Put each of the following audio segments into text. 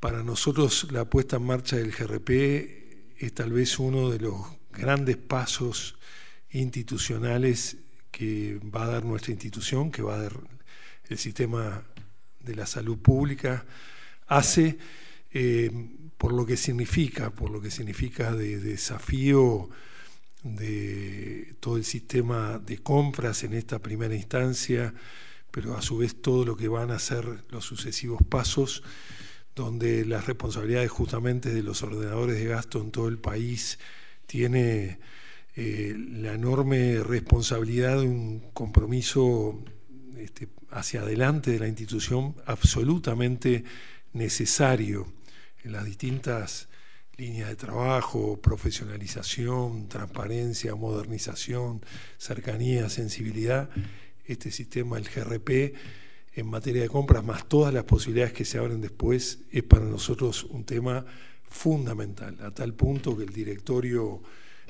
Para nosotros la puesta en marcha del GRP es tal vez uno de los grandes pasos institucionales que va a dar nuestra institución, que va a dar el sistema de la salud pública, hace eh, por lo que significa, por lo que significa de, de desafío de todo el sistema de compras en esta primera instancia, pero a su vez todo lo que van a ser los sucesivos pasos donde las responsabilidades justamente de los ordenadores de gasto en todo el país tiene eh, la enorme responsabilidad de un compromiso este, hacia adelante de la institución absolutamente necesario en las distintas líneas de trabajo, profesionalización, transparencia, modernización, cercanía, sensibilidad, este sistema, el GRP, en materia de compras, más todas las posibilidades que se abren después, es para nosotros un tema fundamental, a tal punto que el directorio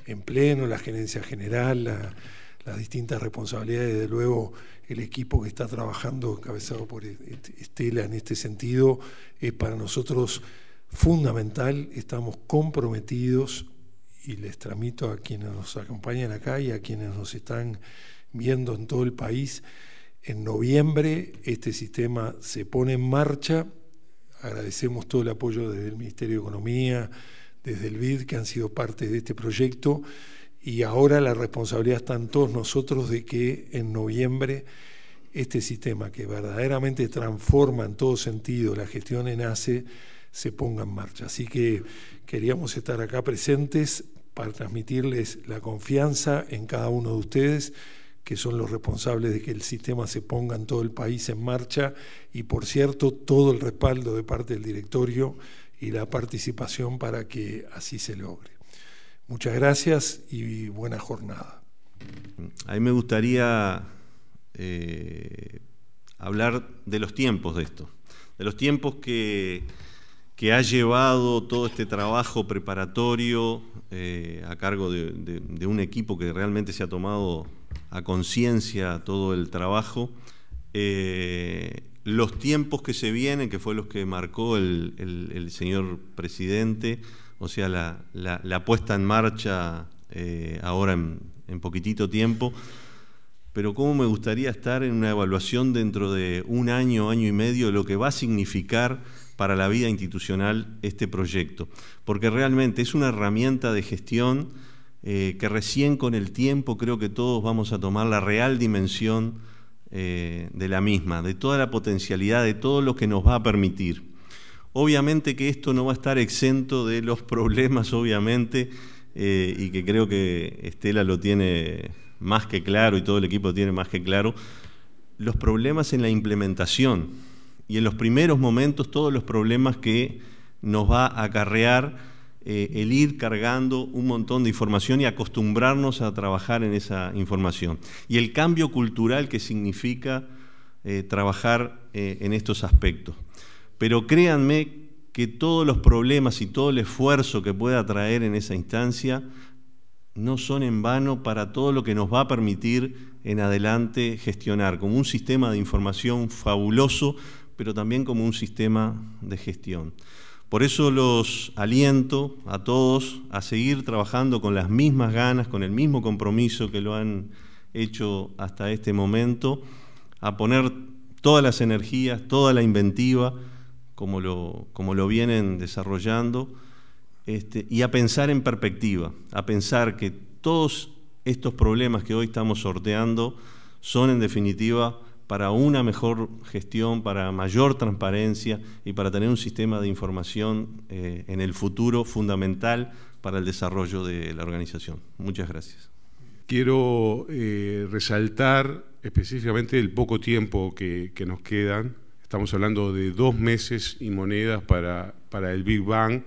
en pleno, la gerencia general, las distintas responsabilidades, desde luego el equipo que está trabajando, encabezado por e- e- Estela en este sentido, es para nosotros fundamental, estamos comprometidos y les tramito a quienes nos acompañan acá y a quienes nos están viendo en todo el país, en noviembre este sistema se pone en marcha. Agradecemos todo el apoyo desde el Ministerio de Economía, desde el BID, que han sido parte de este proyecto. Y ahora la responsabilidad está en todos nosotros de que en noviembre este sistema que verdaderamente transforma en todo sentido la gestión en ACE se ponga en marcha. Así que queríamos estar acá presentes para transmitirles la confianza en cada uno de ustedes que son los responsables de que el sistema se ponga en todo el país en marcha y, por cierto, todo el respaldo de parte del directorio y la participación para que así se logre. Muchas gracias y buena jornada. A mí me gustaría eh, hablar de los tiempos de esto, de los tiempos que, que ha llevado todo este trabajo preparatorio eh, a cargo de un equipo que realmente se ha tomado a conciencia todo el trabajo. Eh, los tiempos que se vienen, que fue los que marcó el, el, señor presidente, o sea, la, la, puesta en marcha eh, ahora en, en, poquitito tiempo, pero cómo me gustaría estar en una evaluación dentro de un año, año y medio, lo que va a significar para la vida institucional este proyecto, porque realmente es una herramienta de gestión eh, que recién con el tiempo creo que todos vamos a tomar la real dimensión eh, de la misma, de toda la potencialidad, de todo lo que nos va a permitir. Obviamente que esto no va a estar exento de los problemas, obviamente, eh, y que creo que Estela lo tiene más que claro y todo el equipo lo tiene más que claro, los problemas en la implementación y en los primeros momentos todos los problemas que nos va a acarrear eh, el ir cargando un montón de información y acostumbrarnos a trabajar en esa información. Y el cambio cultural que significa eh, trabajar eh, en estos aspectos. Pero créanme que todos los problemas y todo el esfuerzo que pueda traer en esa instancia no son en vano para todo lo que nos va a permitir en adelante gestionar, como un sistema de información fabuloso, pero también como un sistema de gestión. Por eso los aliento a todos a seguir trabajando con las mismas ganas, con el mismo compromiso que lo han hecho hasta este momento, a poner todas las energías, toda la inventiva, como lo, vienen desarrollando, este, y a pensar en perspectiva, a pensar que todos estos problemas que hoy estamos sorteando son en definitiva para una mejor gestión, para mayor transparencia y para tener un sistema de información eh, en el futuro fundamental para el desarrollo de la organización. Muchas gracias. Quiero eh, resaltar específicamente el poco tiempo que, nos quedan. Estamos hablando de dos meses y monedas para, para el Big Bang,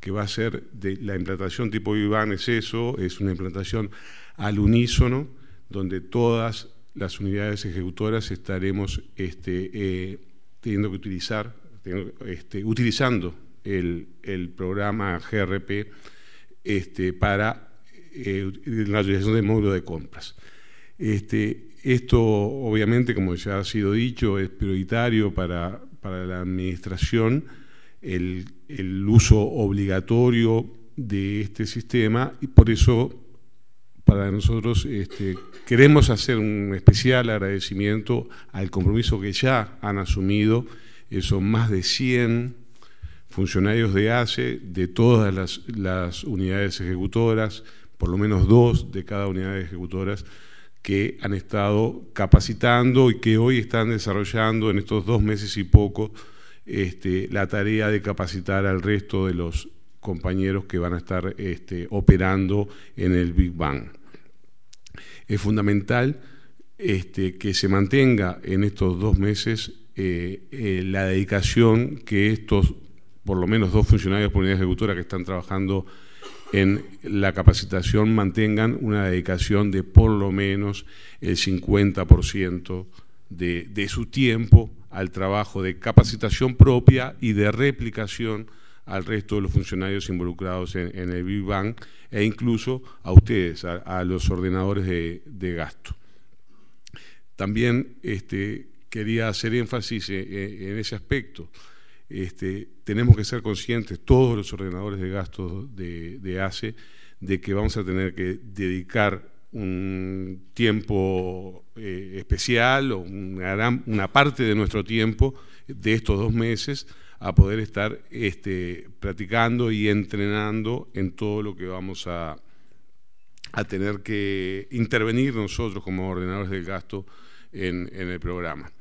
que va a ser de la implantación tipo Big Bang, es eso, es una implantación al unísono, donde todas las unidades ejecutoras estaremos este, eh, teniendo que utilizar, este, utilizando el, programa GRP este, para eh, la utilización del módulo de compras. esto, obviamente, como ya ha sido dicho, es prioritario para, para la Administración el, el, uso obligatorio de este sistema y por eso para nosotros este, queremos hacer un especial agradecimiento al compromiso que ya han asumido esos eh, más de 100 funcionarios de ACE de todas las, unidades ejecutoras, por lo menos dos de cada unidad de ejecutoras que han estado capacitando y que hoy están desarrollando en estos dos meses y poco este, la tarea de capacitar al resto de los compañeros que van a estar este, operando en el Big Bang. Es fundamental este, que se mantenga en estos dos meses eh, eh, la dedicación que estos, por lo menos dos funcionarios por unidad ejecutora que están trabajando en la capacitación, mantengan una dedicación de por lo menos el 50% de, de su tiempo al trabajo de capacitación propia y de replicación al resto de los funcionarios involucrados en, el Big Bang e incluso a ustedes, a, los ordenadores de, gasto. También este, quería hacer énfasis en, ese aspecto. Este, tenemos que ser conscientes, todos los ordenadores de gastos de, ACE, de que vamos a tener que dedicar un tiempo eh, especial o una parte de nuestro tiempo de estos dos meses a poder estar este, practicando y entrenando en todo lo que vamos a, a tener que intervenir nosotros como ordenadores del gasto en, el programa.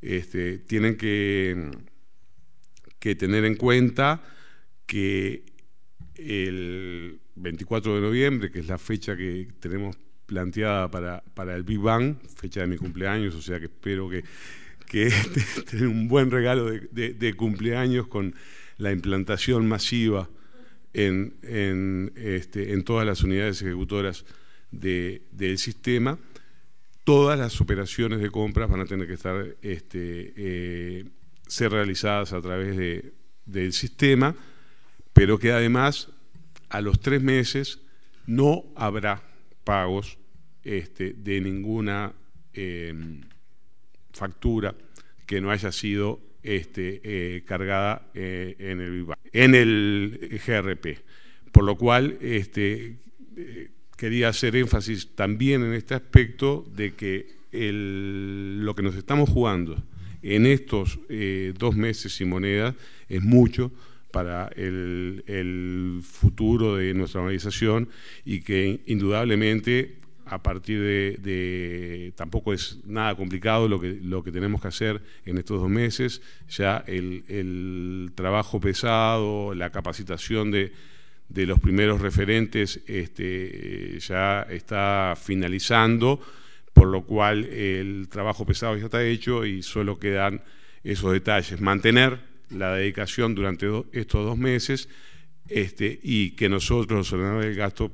Este, tienen que, que tener en cuenta que el 24 de noviembre, que es la fecha que tenemos planteada para, para el Big Bang, fecha de mi cumpleaños, o sea que espero que que tener este un buen regalo de, cumpleaños con la implantación masiva en, este, en todas las unidades ejecutoras del sistema, todas las operaciones de compras van a tener que estar este, eh, ser realizadas a través del sistema, pero que además a los tres meses no habrá pagos este, de ninguna em, factura que no haya sido este, eh, cargada eh, en, el, en el GRP. Por lo cual, este, eh, quería hacer énfasis también en este aspecto de que lo que nos estamos jugando en estos dos meses y moneda es mucho para el, el futuro de nuestra organización y que indudablemente a partir de, tampoco es nada complicado lo que, lo que tenemos que hacer en estos dos meses, ya el, trabajo pesado, la capacitación de, los primeros referentes este, ya está finalizando, por lo cual el trabajo pesado ya está hecho y solo quedan esos detalles. Mantener la dedicación durante estos dos meses este, y que nosotros, los ordenadores del gasto,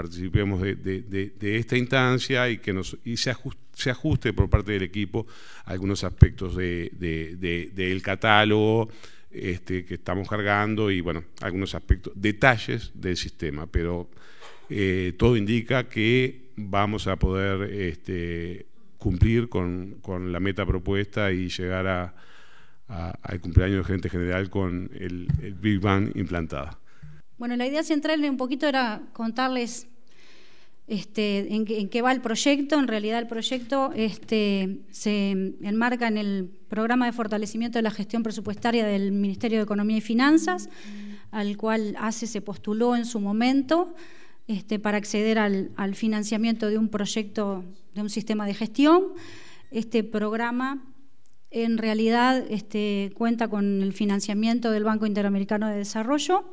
participemos de, esta instancia y que nos, y se, ajuste, se, ajuste por parte del equipo algunos aspectos del catálogo este, que estamos cargando y bueno, algunos aspectos, detalles del sistema, pero eh, todo indica que vamos a poder este, cumplir con, la meta propuesta y llegar al cumpleaños del gerente general con el, Big Bang implantada. Bueno, la idea central un poquito era contarles este, en, qué va el proyecto. En realidad el proyecto este, se enmarca en el programa de fortalecimiento de la gestión presupuestaria del Ministerio de Economía y Finanzas, al cual ACE se postuló en su momento este, para acceder al, financiamiento de un proyecto, de un sistema de gestión. Este programa en realidad cuenta con el financiamiento del Banco Interamericano de Desarrollo.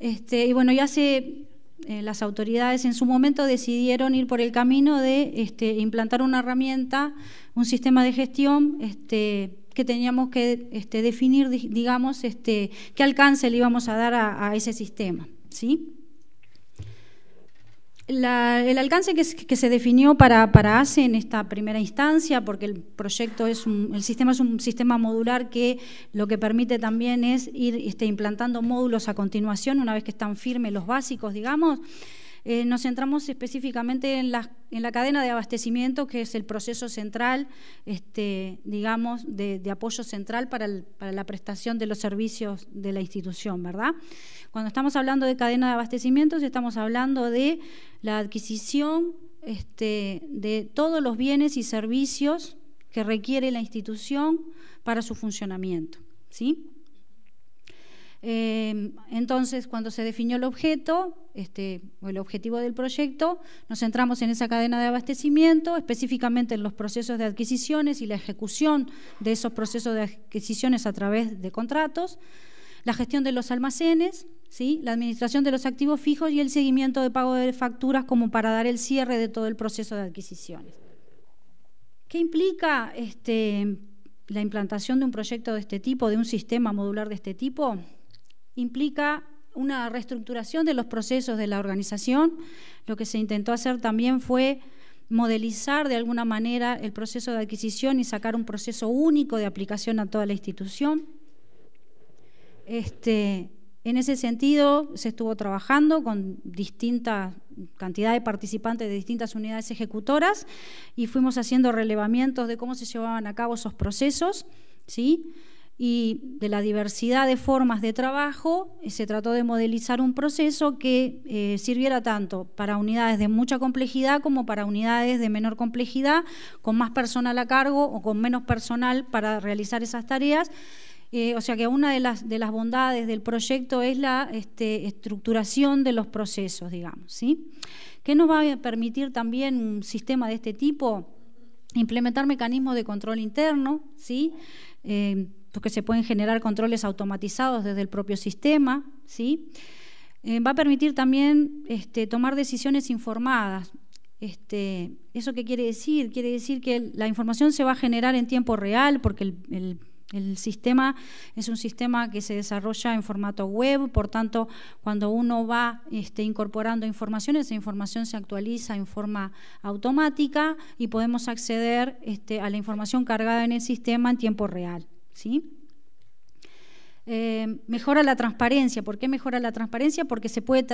y bueno, ya se eh, las autoridades en su momento decidieron ir por el camino de este, implantar una herramienta, un sistema de gestión este, que teníamos que este, definir, digamos, qué alcance le íbamos a dar a, a ese sistema. ¿sí? el alcance que, se definió para, para, ACE en esta primera instancia, porque el proyecto es un, el sistema es un sistema modular que lo que permite también es ir este, implantando módulos a continuación, una vez que están firmes los básicos, digamos. Eh, nos centramos específicamente en la, cadena de abastecimiento, que es el proceso central, este, digamos, de, apoyo central para, la prestación de los servicios de la institución, ¿verdad? Cuando estamos hablando de cadena de abastecimiento, estamos hablando de la adquisición este, de todos los bienes y servicios que requiere la institución para su funcionamiento, ¿sí? Eh, entonces, cuando se definió el objeto, este, el objetivo del proyecto, nos centramos en esa cadena de abastecimiento, específicamente en los procesos de adquisiciones y la ejecución de esos procesos de adquisiciones a través de contratos, la gestión de los almacenes, ¿sí? la administración de los activos fijos y el seguimiento de pago de facturas como para dar el cierre de todo el proceso de adquisiciones. ¿Qué implica este, la implantación de un proyecto de este tipo, de un sistema modular de este tipo? Implica una reestructuración de los procesos de la organización. Lo que se intentó hacer también fue modelizar de alguna manera el proceso de adquisición y sacar un proceso único de aplicación a toda la institución. Este, en ese sentido, se estuvo trabajando con distintas cantidad de participantes de distintas unidades ejecutoras y fuimos haciendo relevamientos de cómo se llevaban a cabo esos procesos. ¿sí? y de la diversidad de formas de trabajo, eh, se trató de modelizar un proceso que eh, sirviera tanto para unidades de mucha complejidad como para unidades de menor complejidad, con más personal a cargo o con menos personal para realizar esas tareas. Eh, o sea que una de las, bondades del proyecto es la este, estructuración de los procesos, digamos. ¿sí? ¿Qué nos va a permitir también un sistema de este tipo? implementar mecanismos de control interno, ¿sí? Eh, porque se pueden generar controles automatizados desde el propio sistema, ¿sí? Eh, va a permitir también este, tomar decisiones informadas. Este, ¿Eso qué quiere decir? Quiere decir que la información se va a generar en tiempo real porque el el sistema es un sistema que se desarrolla en formato web, por tanto, cuando uno va este, incorporando información, esa información se actualiza en forma automática y podemos acceder este, a la información cargada en el sistema en tiempo real. ¿sí? Eh, mejora la transparencia. ¿Por qué mejora la transparencia? Porque se puede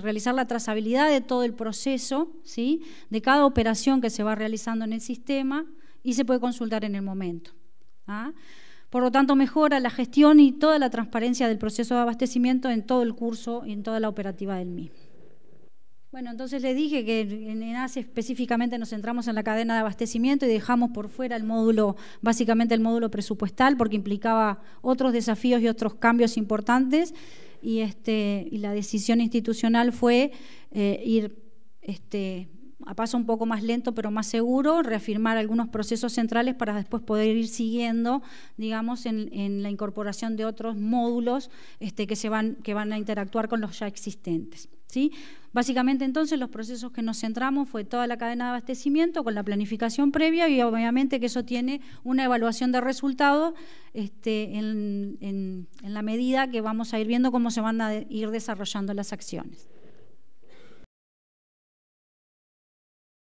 realizar la trazabilidad de todo el proceso, ¿sí? de cada operación que se va realizando en el sistema y se puede consultar en el momento. ¿ah? Por lo tanto, mejora la gestión y toda la transparencia del proceso de abastecimiento en todo el curso y en toda la operativa del mismo. Bueno, entonces le dije que en hace específicamente nos centramos en la cadena de abastecimiento y dejamos por fuera el módulo, básicamente el módulo presupuestal, porque implicaba otros desafíos y otros cambios importantes. Y, este, la decisión institucional fue eh, ir este, a paso un poco más lento pero más seguro, reafirmar algunos procesos centrales para después poder ir siguiendo, digamos, en, la incorporación de otros módulos este, que, se van, que van a interactuar con los ya existentes. ¿sí? Básicamente entonces los procesos que nos centramos fue toda la cadena de abastecimiento con la planificación previa y obviamente que eso tiene una evaluación de resultados este, en la medida que vamos a ir viendo cómo se van a ir desarrollando las acciones.